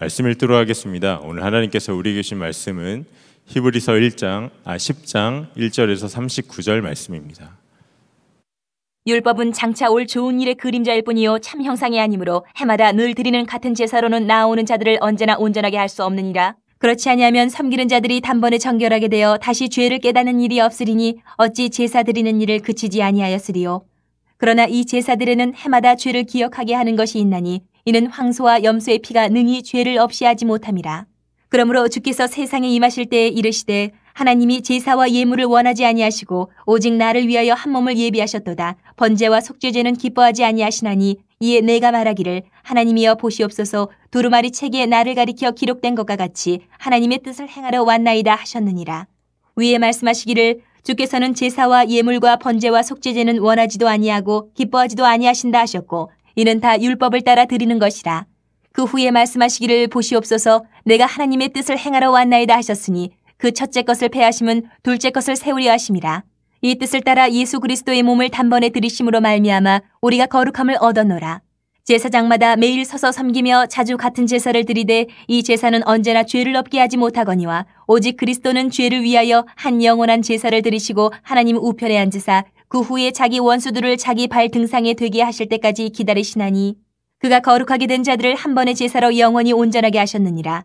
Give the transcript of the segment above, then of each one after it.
말씀 읽도록 하겠습니다. 오늘 하나님께서 우리에게 주신 말씀은 히브리서 1장 아 10장 1절에서 39절 말씀입니다. 율법은 장차 올 좋은 일의 그림자일 뿐이요 참 형상이 아니므로 해마다 늘 드리는 같은 제사로는 나오는 자들을 언제나 온전하게 할 수 없느니라. 그렇지 아니하면 섬기는 자들이 단번에 정결하게 되어 다시 죄를 깨닫는 일이 없으리니 어찌 제사 드리는 일을 그치지 아니하였으리요. 그러나 이 제사들에는 해마다 죄를 기억하게 하는 것이 있나니 이는 황소와 염소의 피가 능히 죄를 없이 하지 못함이라. 그러므로 주께서 세상에 임하실 때에 이르시되 하나님이 제사와 예물을 원하지 아니하시고 오직 나를 위하여 한 몸을 예비하셨도다. 번제와 속죄제는 기뻐하지 아니하시나니 이에 내가 말하기를 하나님이여 보시옵소서 두루마리 책에 나를 가리켜 기록된 것과 같이 하나님의 뜻을 행하러 왔나이다 하셨느니라. 위에 말씀하시기를 주께서는 제사와 예물과 번제와 속죄제는 원하지도 아니하고 기뻐하지도 아니하신다 하셨고 이는 다 율법을 따라 드리는 것이라. 그 후에 말씀하시기를 보시옵소서 내가 하나님의 뜻을 행하러 왔나이다 하셨으니 그 첫째 것을 패하심은 둘째 것을 세우려 하심이라. 이 뜻을 따라 예수 그리스도의 몸을 단번에 들이심으로 말미암아 우리가 거룩함을 얻어노라. 제사장마다 매일 서서 섬기며 자주 같은 제사를 드리되 이 제사는 언제나 죄를 없게 하지 못하거니와 오직 그리스도는 죄를 위하여 한 영원한 제사를 드리시고 하나님 우편에 앉으사 그 후에 자기 원수들을 자기 발등상에 되게 하실 때까지 기다리시나니 그가 거룩하게 된 자들을 한 번의 제사로 영원히 온전하게 하셨느니라.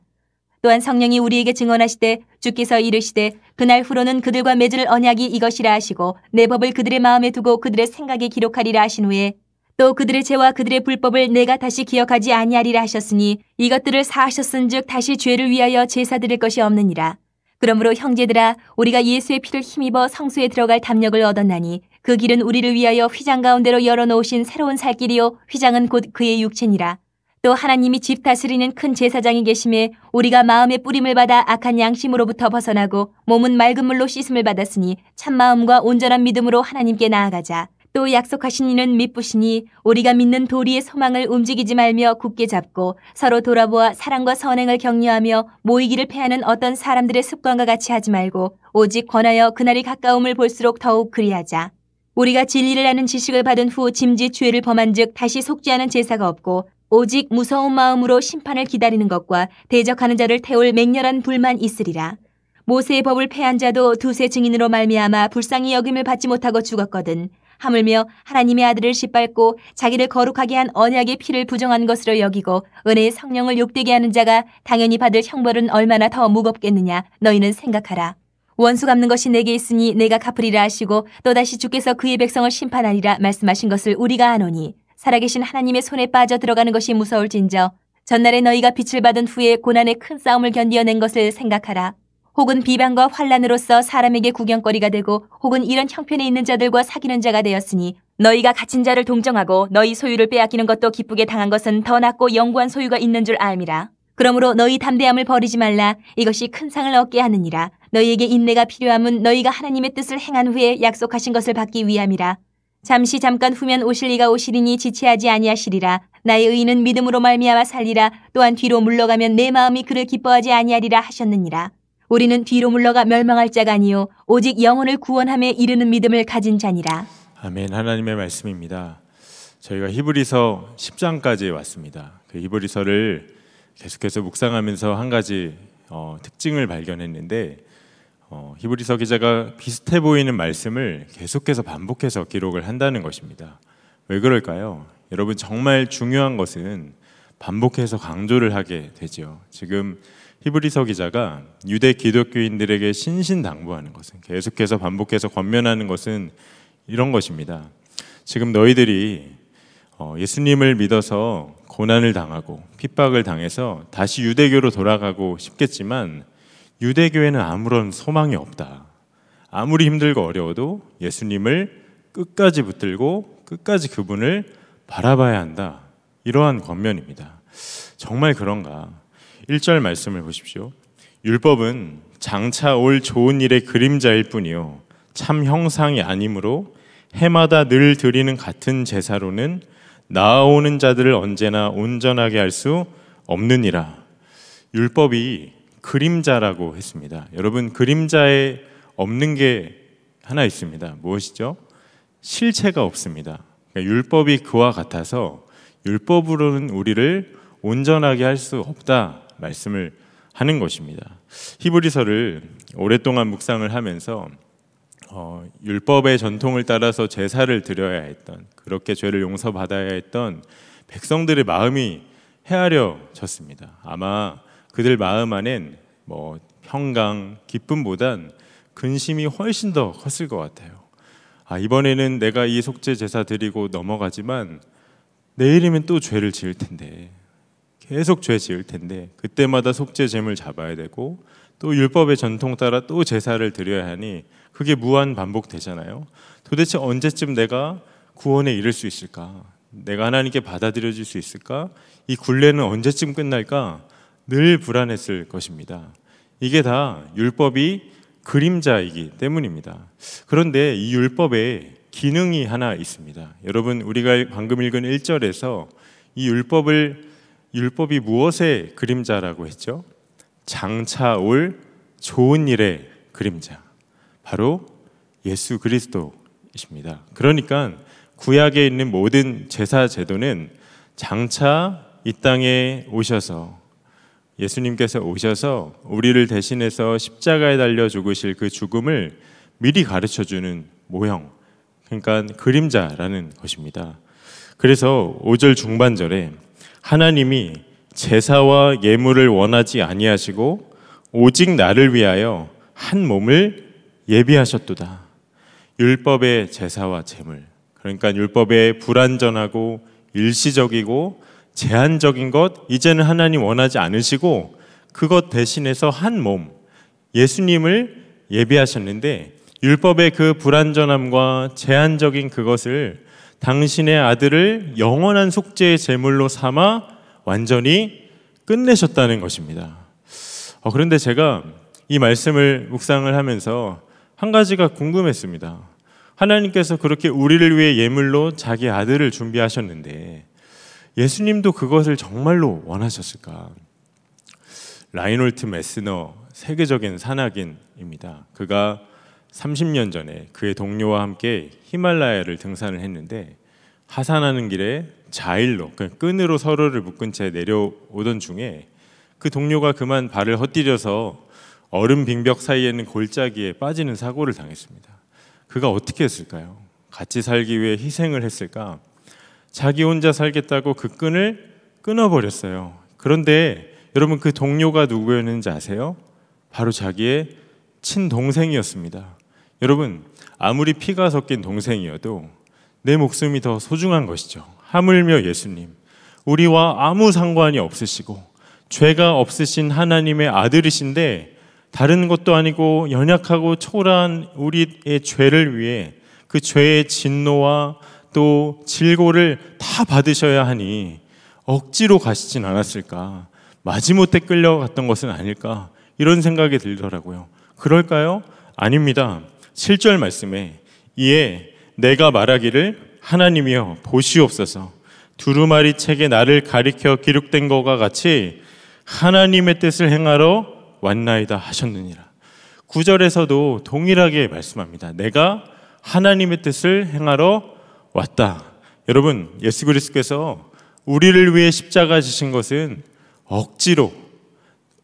또한 성령이 우리에게 증언하시되 주께서 이르시되 그날 후로는 그들과 맺을 언약이 이것이라 하시고 내 법을 그들의 마음에 두고 그들의 생각에 기록하리라 하신 후에 또 그들의 죄와 그들의 불법을 내가 다시 기억하지 아니하리라 하셨으니 이것들을 사하셨은즉 다시 죄를 위하여 제사 드릴 것이 없느니라. 그러므로 형제들아 우리가 예수의 피를 힘입어 성소에 들어갈 담력을 얻었나니 그 길은 우리를 위하여 휘장 가운데로 열어놓으신 새로운 살길이요 휘장은 곧 그의 육체니라. 또 하나님이 집 다스리는 큰 제사장이 계심에 우리가 마음의 뿌림을 받아 악한 양심으로부터 벗어나고 몸은 맑은 물로 씻음을 받았으니 참마음과 온전한 믿음으로 하나님께 나아가자. 또 약속하신 이는 믿부시니 우리가 믿는 도리의 소망을 움직이지 말며 굳게 잡고 서로 돌아보아 사랑과 선행을 격려하며 모이기를 패하는 어떤 사람들의 습관과 같이 하지 말고 오직 권하여 그날이 가까움을 볼수록 더욱 그리하자. 우리가 진리를 아는 지식을 받은 후 짐짓 죄를 범한 즉 다시 속죄하는 제사가 없고 오직 무서운 마음으로 심판을 기다리는 것과 대적하는 자를 태울 맹렬한 불만 있으리라. 모세의 법을 패한 자도 두세 증인으로 말미암아 불쌍히 여김을 받지 못하고 죽었거든. 하물며 하나님의 아들을 짓밟고 자기를 거룩하게 한 언약의 피를 부정한 것으로 여기고 은혜의 성령을 욕되게 하는 자가 당연히 받을 형벌은 얼마나 더 무겁겠느냐 너희는 생각하라. 원수 갚는 것이 내게 있으니 내가 갚으리라 하시고 또다시 주께서 그의 백성을 심판하리라 말씀하신 것을 우리가 아노니 살아계신 하나님의 손에 빠져 들어가는 것이 무서울진저 전날에 너희가 빛을 받은 후에 고난의 큰 싸움을 견디어낸 것을 생각하라. 혹은 비방과 환란으로서 사람에게 구경거리가 되고 혹은 이런 형편에 있는 자들과 사귀는 자가 되었으니 너희가 갇힌 자를 동정하고 너희 소유를 빼앗기는 것도 기쁘게 당한 것은 더 낫고 영구한 소유가 있는 줄 알미라. 그러므로 너희 담대함을 버리지 말라 이것이 큰 상을 얻게 하느니라 너희에게 인내가 필요함은 너희가 하나님의 뜻을 행한 후에 약속하신 것을 받기 위함이라. 잠시 잠깐 후면 오실 리가 오시리니 지체하지 아니하시리라. 나의 의인은 믿음으로 말미암아 살리라. 또한 뒤로 물러가면 내 마음이 그를 기뻐하지 아니하리라 하셨느니라. 우리는 뒤로 물러가 멸망할 자가 아니요 오직 영혼을 구원함에 이르는 믿음을 가진 자니라. 아멘. 하나님의 말씀입니다. 저희가 히브리서 10장까지 왔습니다. 그 히브리서를 계속해서 묵상하면서 한 가지 어, 특징을 발견했는데 어, 히브리서 기자가 비슷해 보이는 말씀을 계속해서 반복해서 기록을 한다는 것입니다. 왜 그럴까요? 여러분 정말 중요한 것은 반복해서 강조를 하게 되지 지금 히브리서 기자가 유대 기독교인들에게 신신당부하는 것은 계속해서 반복해서 권면하는 것은 이런 것입니다. 지금 너희들이 어, 예수님을 믿어서 고난을 당하고 핍박을 당해서 다시 유대교로 돌아가고 싶겠지만 유대교에는 아무런 소망이 없다. 아무리 힘들고 어려워도 예수님을 끝까지 붙들고 끝까지 그분을 바라봐야 한다. 이러한 권면입니다. 정말 그런가? 1절 말씀을 보십시오. 율법은 장차 올 좋은 일의 그림자일 뿐이요. 참 형상이 아니므로 해마다 늘 드리는 같은 제사로는 나아오는 자들을 언제나 온전하게 할 수 없느니라. 율법이 그림자라고 했습니다. 여러분 그림자에 없는 게 하나 있습니다. 무엇이죠? 실체가 없습니다. 그러니까 율법이 그와 같아서 율법으로는 우리를 온전하게 할 수 없다 말씀을 하는 것입니다. 히브리서를 오랫동안 묵상을 하면서 어, 율법의 전통을 따라서 제사를 드려야 했던 그렇게 죄를 용서받아야 했던 백성들의 마음이 헤아려졌습니다. 아마 그들 마음 안엔 뭐 평강, 기쁨보단 근심이 훨씬 더 컸을 것 같아요. 아, 이번에는 내가 이 속죄 제사 드리고 넘어가지만 내일이면 또 죄를 지을 텐데 계속 죄 지을 텐데 그때마다 속죄 제물 잡아야 되고 또 율법의 전통 따라 또 제사를 드려야 하니 그게 무한 반복되잖아요. 도대체 언제쯤 내가 구원에 이를 수 있을까? 내가 하나님께 받아들여질 수 있을까? 이 굴레는 언제쯤 끝날까? 늘 불안했을 것입니다. 이게 다 율법이 그림자이기 때문입니다. 그런데 이 율법에 기능이 하나 있습니다. 여러분 우리가 방금 읽은 1절에서 이 율법을 율법이 무엇의 그림자라고 했죠? 장차 올 좋은 일의 그림자. 바로 예수 그리스도이십니다. 그러니까 구약에 있는 모든 제사 제도는 장차 이 땅에 오셔서 예수님께서 오셔서 우리를 대신해서 십자가에 달려 죽으실 그 죽음을 미리 가르쳐 주는 모형, 그러니까 그림자라는 것입니다. 그래서 5절 중반절에 하나님이 제사와 예물을 원하지 아니하시고 오직 나를 위하여 한 몸을 예비하셨도다. 율법의 제사와 제물. 그러니까 율법의 불완전하고 일시적이고 제한적인 것 이제는 하나님 원하지 않으시고 그것 대신해서 한 몸 예수님을 예비하셨는데 율법의 그 불완전함과 제한적인 그것을 당신의 아들을 영원한 속죄의 제물로 삼아 완전히 끝내셨다는 것입니다. 어, 그런데 제가 이 말씀을 묵상을 하면서 한 가지가 궁금했습니다. 하나님께서 그렇게 우리를 위해 예물로 자기 아들을 준비하셨는데 예수님도 그것을 정말로 원하셨을까? 라인홀트 메스너 세계적인 산악인입니다. 그가 30년 전에 그의 동료와 함께 히말라야를 등산을 했는데 하산하는 길에 자일로 끈으로 서로를 묶은 채 내려오던 중에 그 동료가 그만 발을 헛디뎌서 얼음 빙벽 사이에 있는 골짜기에 빠지는 사고를 당했습니다. 그가 어떻게 했을까요? 같이 살기 위해 희생을 했을까? 자기 혼자 살겠다고 그 끈을 끊어버렸어요. 그런데 여러분 그 동료가 누구였는지 아세요? 바로 자기의 친동생이었습니다. 여러분 아무리 피가 섞인 동생이어도 내 목숨이 더 소중한 것이죠. 하물며 예수님 우리와 아무 상관이 없으시고 죄가 없으신 하나님의 아들이신데 다른 것도 아니고 연약하고 초라한 우리의 죄를 위해 그 죄의 진노와 또 질고를 다 받으셔야 하니 억지로 가시진 않았을까? 마지못해 끌려갔던 것은 아닐까? 이런 생각이 들더라고요. 그럴까요? 아닙니다. 7절 말씀에 이에 내가 말하기를 하나님이여 보시옵소서 두루마리 책에 나를 가리켜 기록된 것과 같이 하나님의 뜻을 행하러 왔나이다 하셨느니라. 9절에서도 동일하게 말씀합니다. 내가 하나님의 뜻을 행하러 왔다. 여러분, 예수 그리스께서 우리를 위해 십자가 지신 것은 억지로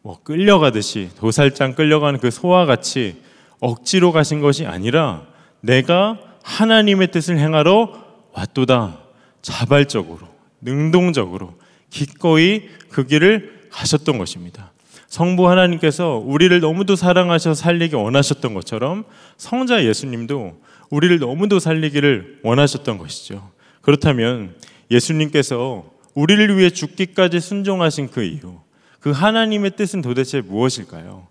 뭐 끌려가듯이 도살장 끌려가는 그 소와 같이 억지로 가신 것이 아니라 내가 하나님의 뜻을 행하러 왔도다. 자발적으로, 능동적으로, 기꺼이 그 길을 가셨던 것입니다. 성부 하나님께서 우리를 너무도 사랑하셔 서 살리기 원하셨던 것처럼 성자 예수님도 우리를 너무도 살리기를 원하셨던 것이죠. 그렇다면 예수님께서 우리를 위해 죽기까지 순종하신 그 이유, 그 하나님의 뜻은 도대체 무엇일까요?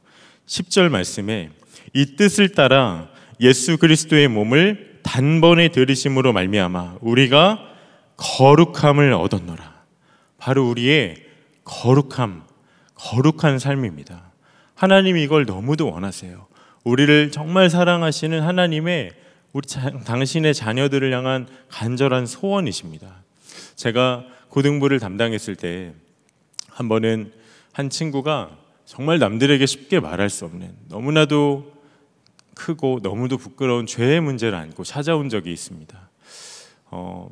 10절 말씀에 이 뜻을 따라 예수 그리스도의 몸을 단번에 들이심으로 말미암아 우리가 거룩함을 얻었노라. 바로 우리의 거룩함, 거룩한 삶입니다. 하나님이 이걸 너무도 원하세요. 우리를 정말 사랑하시는 하나님의 우리 당신의 자녀들을 향한 간절한 소원이십니다. 제가 고등부를 담당했을 때 한 번은 한 친구가 정말 남들에게 쉽게 말할 수 없는 너무나도 크고 너무도 부끄러운 죄의 문제를 안고 찾아온 적이 있습니다. 어,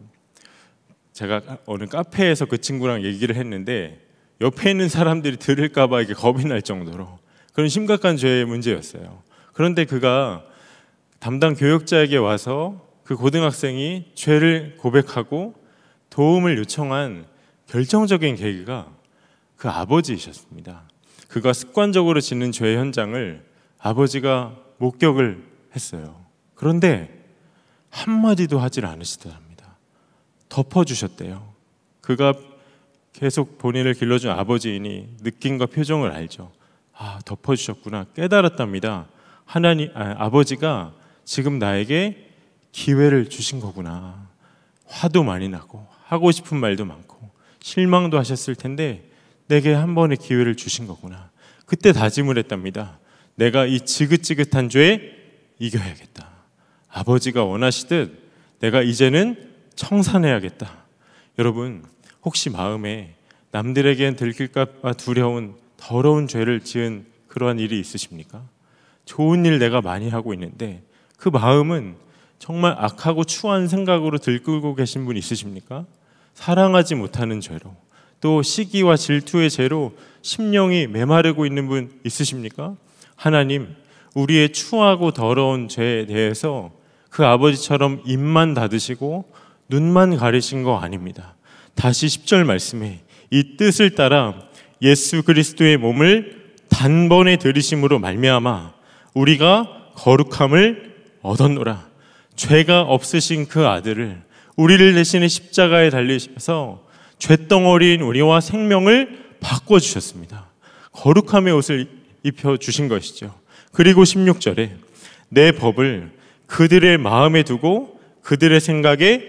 제가 어느 카페에서 그 친구랑 얘기를 했는데 옆에 있는 사람들이 들을까봐 이게 겁이 날 정도로 그런 심각한 죄의 문제였어요. 그런데 그가 담당 교육자에게 와서 그 고등학생이 죄를 고백하고 도움을 요청한 결정적인 계기가 그 아버지이셨습니다. 그가 습관적으로 짓는 죄의 현장을 아버지가 목격을 했어요. 그런데 한마디도 하질 않으시더랍니다. 덮어주셨대요. 그가 계속 본인을 길러준 아버지이니 느낌과 표정을 알죠. 아, 덮어주셨구나. 깨달았답니다. 하나님, 아, 아버지가 지금 나에게 기회를 주신 거구나. 화도 많이 나고 하고 싶은 말도 많고 실망도 하셨을 텐데 내게 한 번의 기회를 주신 거구나. 그때 다짐을 했답니다. 내가 이 지긋지긋한 죄에 이겨야겠다. 아버지가 원하시듯 내가 이제는 청산해야겠다. 여러분, 혹시 마음에 남들에겐 들킬까봐 두려운 더러운 죄를 지은 그러한 일이 있으십니까? 좋은 일 내가 많이 하고 있는데 그 마음은 정말 악하고 추한 생각으로 들끓고 계신 분 있으십니까? 사랑하지 못하는 죄로 또 시기와 질투의 죄로 심령이 메마르고 있는 분 있으십니까? 하나님, 우리의 추하고 더러운 죄에 대해서 그 아버지처럼 입만 닫으시고 눈만 가리신 거 아닙니다. 다시 10절 말씀에 이 뜻을 따라 예수 그리스도의 몸을 단번에 들이심으로 말미암아 우리가 거룩함을 얻었노라. 죄가 없으신 그 아들을 우리를 대신에 십자가에 달리셔서 죄덩어리인 우리와 생명을 바꿔 주셨습니다. 거룩함의 옷을 입혀 주신 것이죠. 그리고 16절에 내 법을 그들의 마음에 두고 그들의 생각에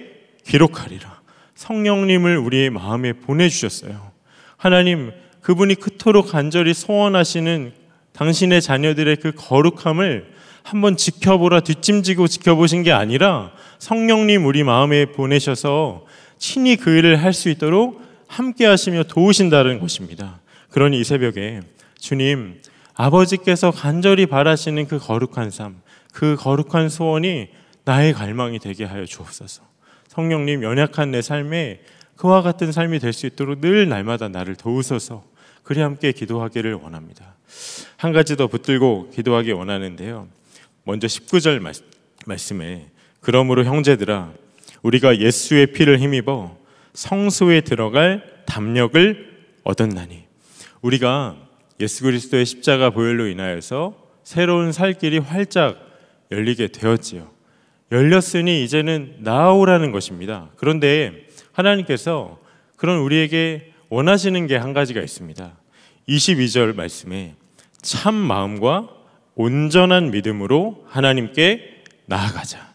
기록하리라. 성령님을 우리의 마음에 보내 주셨어요. 하나님 그분이 그토록 간절히 소원하시는 당신의 자녀들의 그 거룩함을 한번 지켜보라 뒷짐지고 지켜보신 게 아니라 성령님 우리 마음에 보내셔서 친히 그 일을 할 수 있도록 함께 하시며 도우신다는 것입니다. 그러니 이 새벽에 주님 아버지께서 간절히 바라시는 그 거룩한 삶, 그 거룩한 소원이 나의 갈망이 되게 하여 주옵소서. 성령님 연약한 내 삶에 그와 같은 삶이 될 수 있도록 늘 날마다 나를 도우소서. 그리 함께 기도하기를 원합니다. 한 가지 더 붙들고 기도하기 원하는데요. 먼저 19절 말, 씀에 그러므로 형제들아 우리가 예수의 피를 힘입어 성소에 들어갈 담력을 얻었나니 우리가 예수 그리스도의 십자가 보혈로 인하여서 새로운 살길이 활짝 열리게 되었지요. 열렸으니 이제는 나오라는 것입니다. 그런데 하나님께서 그런 우리에게 원하시는 게 한 가지가 있습니다. 22절 말씀에 참 마음과 온전한 믿음으로 하나님께 나아가자.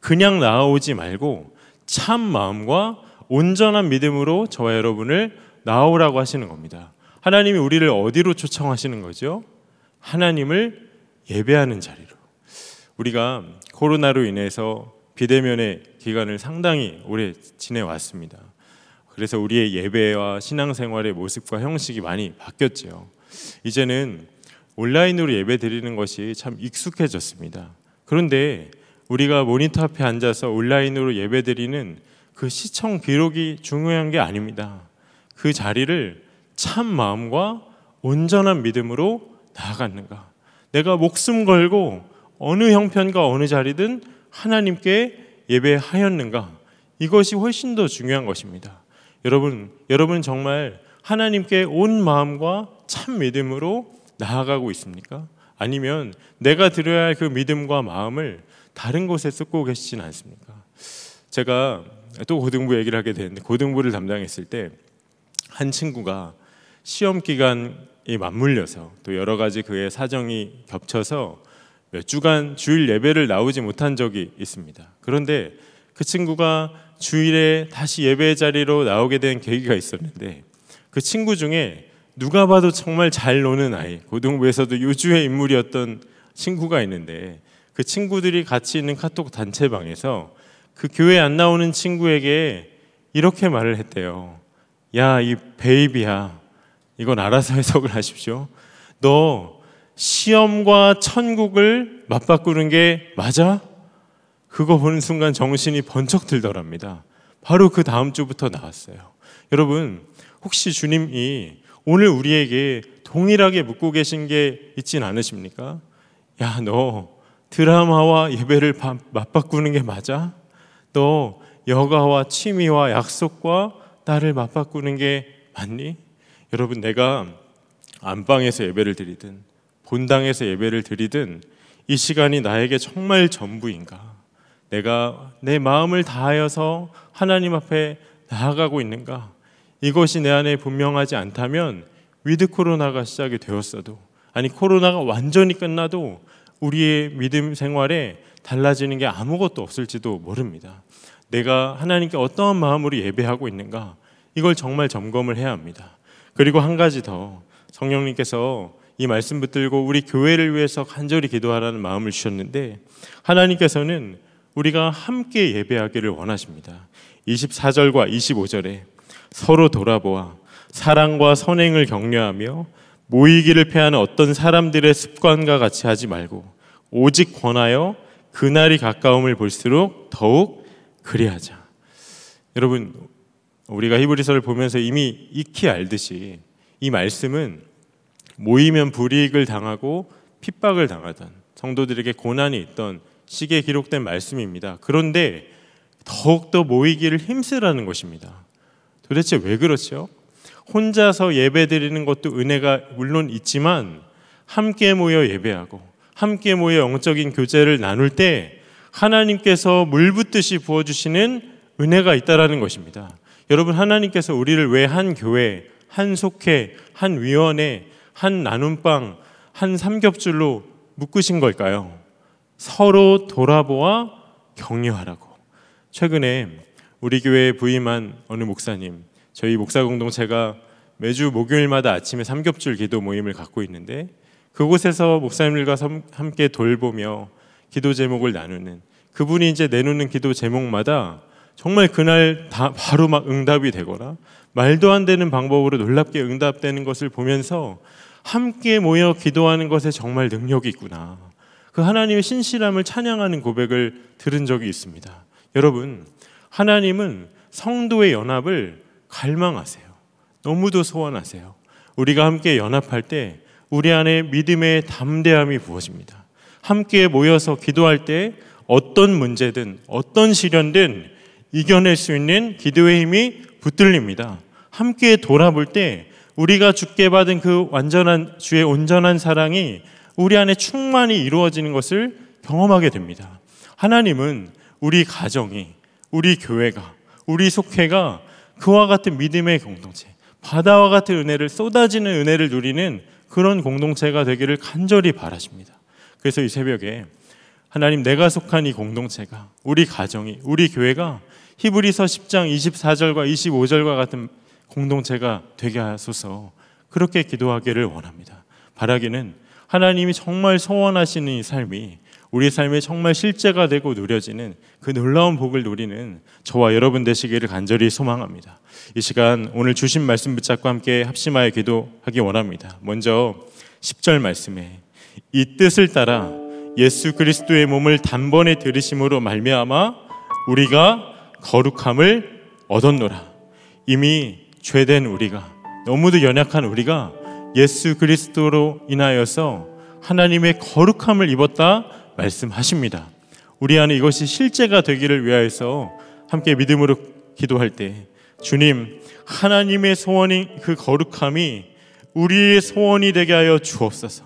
그냥 나아오지 말고 참 마음과 온전한 믿음으로 저와 여러분을 나오라고 하시는 겁니다. 하나님이 우리를 어디로 초청하시는 거죠? 하나님을 예배하는 자리로. 우리가 코로나로 인해서 비대면의 기간을 상당히 오래 지내왔습니다. 그래서 우리의 예배와 신앙생활의 모습과 형식이 많이 바뀌었죠. 이제는 온라인으로 예배 드리는 것이 참 익숙해졌습니다. 그런데 우리가 모니터 앞에 앉아서 온라인으로 예배 드리는 그 시청 기록이 중요한 게 아닙니다. 그 자리를 참 마음과 온전한 믿음으로 나아갔는가. 내가 목숨 걸고 어느 형편과 어느 자리든 하나님께 예배하였는가. 이것이 훨씬 더 중요한 것입니다. 여러분, 여러분 정말 하나님께 온 마음과 참 믿음으로 나아가고 있습니까? 아니면 내가 드려야 할 그 믿음과 마음을 다른 곳에 쏟고 계시진 않습니까? 제가 또 고등부 얘기를 하게 되는데 고등부를 담당했을 때 한 친구가 시험 기간이 맞물려서 또 여러 가지 그의 사정이 겹쳐서 몇 주간 주일 예배를 나오지 못한 적이 있습니다. 그런데 그 친구가 주일에 다시 예배 자리로 나오게 된 계기가 있었는데 그 친구 중에 누가 봐도 정말 잘 노는 아이, 고등부에서도 요주의 인물이었던 친구가 있는데 그 친구들이 같이 있는 카톡 단체방에서 그 교회 안 나오는 친구에게 이렇게 말을 했대요. 야, 이 베이비야. 이건 알아서 해석을 하십시오. 너 시험과 천국을 맞바꾸는 게 맞아? 그거 보는 순간 정신이 번쩍 들더랍니다. 바로 그 다음 주부터 나왔어요. 여러분, 혹시 주님이 오늘 우리에게 동일하게 묻고 계신 게 있진 않으십니까? 야, 너 드라마와 예배를 맞바꾸는 게 맞아? 너 여가와 취미와 약속과 나를 맞바꾸는 게 맞니? 여러분, 내가 안방에서 예배를 드리든 본당에서 예배를 드리든 이 시간이 나에게 정말 전부인가? 내가 내 마음을 다하여서 하나님 앞에 나아가고 있는가? 이것이 내 안에 분명하지 않다면 위드 코로나가 시작이 되었어도 아니 코로나가 완전히 끝나도 우리의 믿음 생활에 달라지는 게 아무것도 없을지도 모릅니다. 내가 하나님께 어떠한 마음으로 예배하고 있는가 이걸 정말 점검을 해야 합니다. 그리고 한 가지 더 성령님께서 이 말씀 붙들고 우리 교회를 위해서 간절히 기도하라는 마음을 주셨는데 하나님께서는 우리가 함께 예배하기를 원하십니다. 24절과 25절에 서로 돌아보아 사랑과 선행을 격려하며 모이기를 패하는 어떤 사람들의 습관과 같이 하지 말고 오직 권하여 그날이 가까움을 볼수록 더욱 그리하자. 여러분 우리가 히브리서를 보면서 이미 익히 알듯이 이 말씀은 모이면 불이익을 당하고 핍박을 당하던 성도들에게 고난이 있던 시기에 기록된 말씀입니다. 그런데 더욱더 모이기를 힘쓰라는 것입니다. 도대체 왜 그렇죠? 혼자서 예배 드리는 것도 은혜가 물론 있지만 함께 모여 예배하고 함께 모여 영적인 교제를 나눌 때 하나님께서 물 붓듯이 부어 주시는 은혜가 있다라는 것입니다. 여러분 하나님께서 우리를 왜 한 교회, 한 속회, 한 위원회, 한 나눔방, 한 삼겹줄로 묶으신 걸까요? 서로 돌아보아 격려하라고. 최근에 우리 교회에 부임한 어느 목사님, 저희 목사 공동체가 매주 목요일마다 아침에 삼겹줄 기도 모임을 갖고 있는데 그곳에서 목사님들과 함께 돌보며 기도 제목을 나누는 그분이 이제 내놓는 기도 제목마다 정말 그날 다 바로 막 응답이 되거나 말도 안 되는 방법으로 놀랍게 응답되는 것을 보면서 함께 모여 기도하는 것에 정말 능력이 있구나. 그 하나님의 신실함을 찬양하는 고백을 들은 적이 있습니다. 여러분, 하나님은 성도의 연합을 갈망하세요. 너무도 소원하세요. 우리가 함께 연합할 때 우리 안에 믿음의 담대함이 부어집니다. 함께 모여서 기도할 때 어떤 문제든 어떤 시련든 이겨낼 수 있는 기도의 힘이 붙들립니다. 함께 돌아볼 때 우리가 주께 받은 그 완전한 주의 온전한 사랑이 우리 안에 충만히 이루어지는 것을 경험하게 됩니다. 하나님은 우리 가정이 우리 교회가 우리 속회가 그와 같은 믿음의 공동체, 바다와 같은 은혜를 쏟아지는 은혜를 누리는 그런 공동체가 되기를 간절히 바라십니다. 그래서 이 새벽에 하나님 내가 속한 이 공동체가 우리 가정이 우리 교회가 히브리서 10장 24절과 25절과 같은 공동체가 되게 하소서 그렇게 기도하기를 원합니다. 바라기는 하나님이 정말 소원하시는 이 삶이 우리 삶에 정말 실제가 되고 누려지는 그 놀라운 복을 누리는 저와 여러분 되시기를 간절히 소망합니다. 이 시간 오늘 주신 말씀 붙잡고 함께 합심하여 기도하기 원합니다. 먼저 10절 말씀에 이 뜻을 따라 예수 그리스도의 몸을 단번에 들으심으로 말미암아 우리가 거룩함을 얻었노라. 이미 죄된 우리가 너무도 연약한 우리가 예수 그리스도로 인하여서 하나님의 거룩함을 입었다 말씀하십니다. 우리 안에 이것이 실제가 되기를 위하여서 함께 믿음으로 기도할 때 주님 하나님의 소원이 그 거룩함이 우리의 소원이 되게 하여 주옵소서.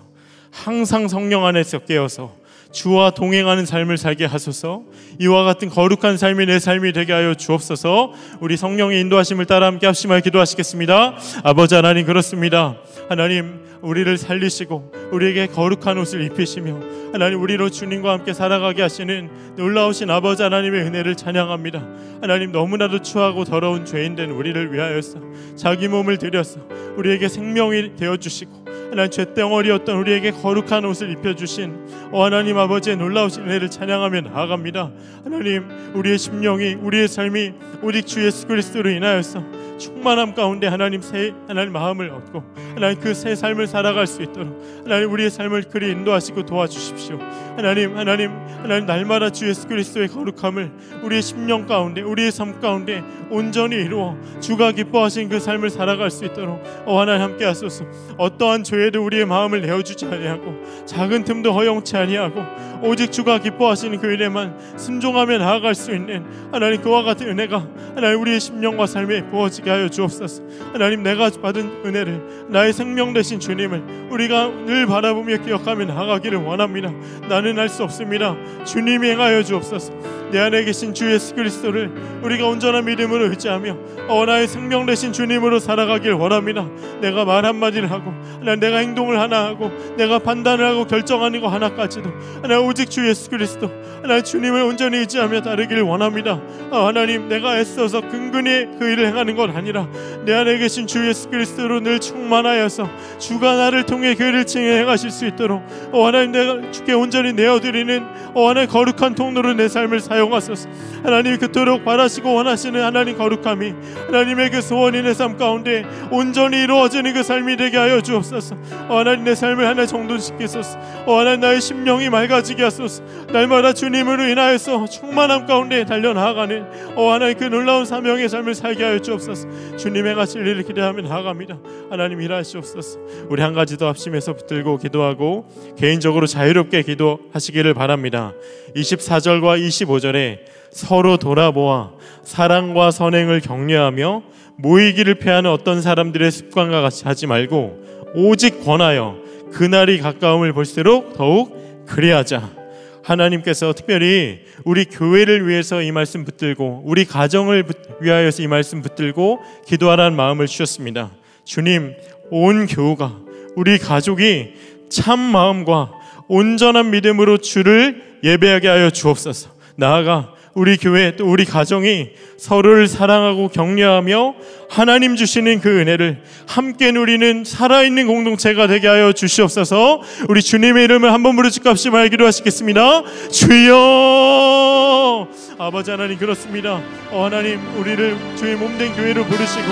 항상 성령 안에서 깨어서 주와 동행하는 삶을 살게 하소서. 이와 같은 거룩한 삶이 내 삶이 되게 하여 주옵소서. 우리 성령의 인도하심을 따라 함께 합심하여 기도하시겠습니다. 아버지 하나님 그렇습니다. 하나님 우리를 살리시고 우리에게 거룩한 옷을 입히시며 하나님 우리로 주님과 함께 살아가게 하시는 놀라우신 아버지 하나님의 은혜를 찬양합니다. 하나님 너무나도 추하고 더러운 죄인 된 우리를 위하여서 자기 몸을 들여서 우리에게 생명이 되어 주시고 하나님 죄덩어리였던 우리에게 거룩한 옷을 입혀주신 어 하나님 아버지의 놀라우신 은혜를 찬양하며 나아갑니다 하나님 우리의 심령이 우리의 삶이 오직 주 예수 그리스도로 인하여서 충만함 가운데 하나님 새 하나님 마음을 얻고 하나님 그 새 삶을 살아갈 수 있도록 하나님 우리의 삶을 그리 인도하시고 도와주십시오. 하나님 하나님 하나님 날마다 주 예수 그리스도의 거룩함을 우리의 심령 가운데 우리의 삶 가운데 온전히 이루어 주가 기뻐하신 그 삶을 살아갈 수 있도록 어 하나님 함께 하소서. 어떠한 죄에도 우리의 마음을 내어 주지 아니하고 작은 틈도 허용치 아니하고 오직 주가 기뻐하시는 그 일에만 순종하며 나아갈 수 있는 하나님 그와 같은 은혜가 하나님 우리의 심령과 삶에 부어지게 있게 하여 주옵소서. 하나님 내가 받은 은혜를 나의 생명 대신 주님을 우리가 늘 바라보며 기억하며 나가기를 원합니다. 나는 알수 없습니다. 주님이 행하여 주옵소서. 내 안에 계신 주 예수 그리스도를 우리가 온전한 믿음으로 의지하며 어 나의 생명 대신 주님으로 살아가길 원합니다. 내가 말 한마디를 하고 내가 행동을 하나 하고 내가 판단을 하고 결정하는 거 하나까지도 하나 오직 주 예수 그리스도 하나 주님을 온전히 의지하며 따르기를 원합니다. 어, 하나님 내가 애써서 근근히 그 일을 행하는 건 아니라 내 안에 계신 주 예수 그리스도로 늘 충만하여서 주가 나를 통해 교회를 증행하실수 있도록 어 하나님 내가 주께 온전히 내어드리는 어 하나님 거룩한 통로로 내 삶을 사용하소서 하나님 그토록 바라시고 원하시는 하나님 거룩함이 하나님의 그 소원이 내삶 가운데 온전히 이루어지는 그 삶이 되게 하여 주옵소서 어 하나님 내 삶을 하나 정돈시키소서 어 하나님 나의 심령이 맑아지게 하소서 날마다 주님으로 인하여서 충만함 가운데 달려 나아가는 어 하나님 그 놀라운 사명의 삶을 살게 하여 주옵소서 주님의 가실 일을 기대하며 나아갑니다. 하나님 일하시옵소서. 우리 한 가지 더 합심해서 붙들고 기도하고 개인적으로 자유롭게 기도하시기를 바랍니다. 24절과 25절에 서로 돌아보아 사랑과 선행을 격려하며 모이기를 피하는 어떤 사람들의 습관과 같이 하지 말고 오직 권하여 그날이 가까움을 볼수록 더욱 그리하자. 하나님께서 특별히 우리 교회를 위해서 이 말씀 붙들고 우리 가정을 위하여서 이 말씀 붙들고 기도하라는 마음을 주셨습니다. 주님, 온 교우가 우리 가족이 참 마음과 온전한 믿음으로 주를 예배하게 하여 주옵소서. 나아가 우리 교회 또 우리 가정이 서로를 사랑하고 격려하며 하나님 주시는 그 은혜를 함께 누리는 살아있는 공동체가 되게 하여 주시옵소서 우리 주님의 이름을 한번 부르짖값이 말기로 하시겠습니다 주여 아버지 하나님 그렇습니다 어, 하나님 우리를 주의 몸된 교회로 부르시고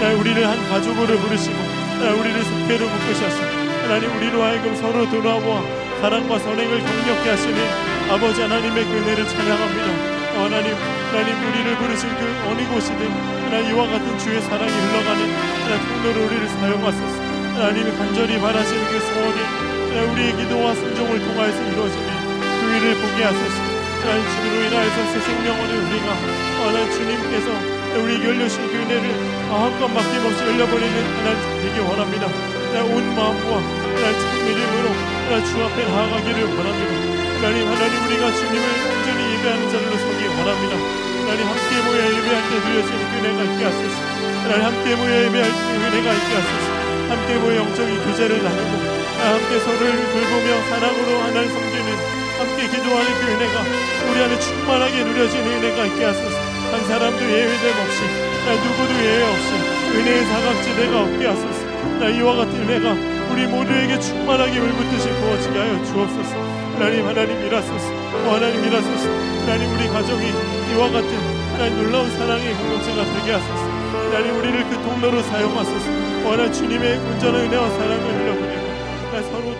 네, 우리를 한 가족으로 부르시고 네, 우리를 속회로 묶으셨습니다 하나님 우리로 하여금 서로 돌아와 사랑과 선행을 경력케 하시니 아버지 하나님의 그 은혜를 찬양합니다. 하나님 하나님 우리를 부르신 그 어느 곳이든 하나님 이와 같은 주의 사랑이 흘러가는 하나님 통로로 우리를 사용하소서 하나님 간절히 바라시는 그 소원이 하나님 우리의 기도와 순종을 통하여서 이루어지니 그 일을 보게 하소서 하나님 주로 인하여서 새생명원을 우리가 하나님 주님께서 우리 열려신 그 은혜를 마음껏 맡김없이 열려버리는 하나님 되기 원합니다 나님온 마음과 하나님 참 믿음으로 하나님 주 앞에 나아가기를 원합니다 하나님 하나님 우리가 주님을 온전히 예배하는 자들로 서기 원합니다. 하나님 함께 모여 예배할 때 누려진 은혜가 있게 하소서. 하나님 함께 모여 예배할 때 은혜가 있게 하소서. 함께 모여 영적인 교제를 나누고 함께 서로를 돌보며 사랑으로 하나님 섬기는 함께 기도하는 그 은혜가 우리 안에 충만하게 누려진 은혜가 있게 하소서. 한 사람도 예외됨 없이 나 누구도 예외 없이 은혜의 사각지대가 없게 하소서. 나 이와 같은 은혜가 우리 모두에게 충만하게 울부듯이 부어지게 하여 주옵소서. 하나님 하나님 일하소서. 오 하나님 일하소서 하나님 우리 가정이 이와 같은 하나님 놀라운 사랑의 공동체가 되게 하소서 하나님 우리를 그 통로로 사용하소서 오 하나님 주님의 온전한 은혜와 사랑을 흘려보내고 나 서로